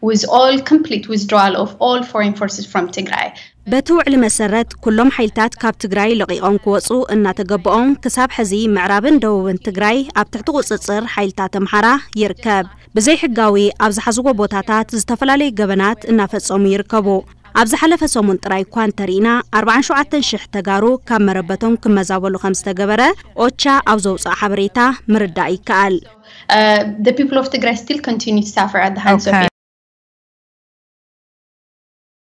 with all complete withdrawal of all foreign forces from Tigray. መሰረት ኩሎም ሓይልታት ካብ ትግራይ ለቒቖም ክወፁ እናተገብኦም ክሳብ ሕዚ ምዕራብን ደቡብን ትግራይ ኣብ ትሕቲ ቁፅፅር ሓይልታት ኣምሓራ ይርከብ ብዘይ ሕጋዊ ኣብ ዝሓዝዎ ቦታታት ዝተፈላለዩ ገበናት እናፈፀሙ ይርከቡ ኣብ ዝሓለፈ ሰሙን ጥራይ እኳ እንተርኢና 47000 ተጋሩ ካብ መረበቶም ክመዛበሉ ከም ዝተገበረ ኦቻ ኣብ ዘውፅእ ሓበሬታ ምርዳእ ይከኣል uh, the people of Tigray still continue to suffer at the hands of